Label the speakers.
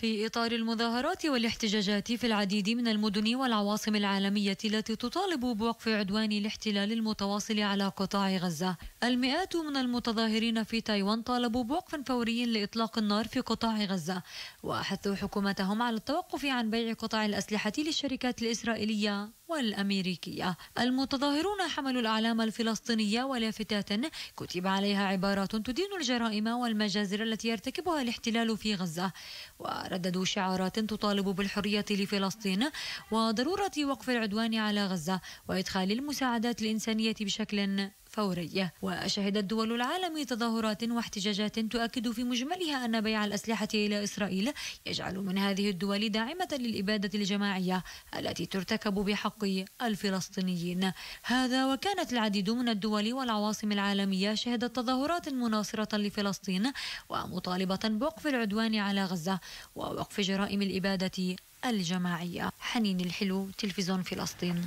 Speaker 1: في إطار المظاهرات والاحتجاجات في العديد من المدن والعواصم العالمية التي تطالب بوقف عدوان الاحتلال المتواصل على قطاع غزة المئات من المتظاهرين في تايوان طالبوا بوقف فوري لإطلاق النار في قطاع غزة وحثوا حكومتهم على التوقف عن بيع قطع الأسلحة للشركات الإسرائيلية والأمريكية المتظاهرون حملوا الأعلام الفلسطينية ولافتات كتب عليها عبارات تدين الجرائم والمجازر التي يرتكبها الاحتلال في غزة ورددوا شعارات تطالب بالحرية لفلسطين وضرورة وقف العدوان على غزة وإدخال المساعدات الإنسانية بشكل فوري وشهدت دول العالم تظاهرات واحتجاجات تؤكد في مجملها أن بيع الأسلحة إلى إسرائيل يجعل من هذه الدول داعمة للإبادة الجماعية التي ترتكب بحق الفلسطينيين هذا وكانت العديد من الدول والعواصم العالمية شهدت تظاهرات مناصرة لفلسطين ومطالبة بوقف العدوان على غزة ووقف جرائم الإبادة الجماعية حنين الحلو تلفزيون فلسطين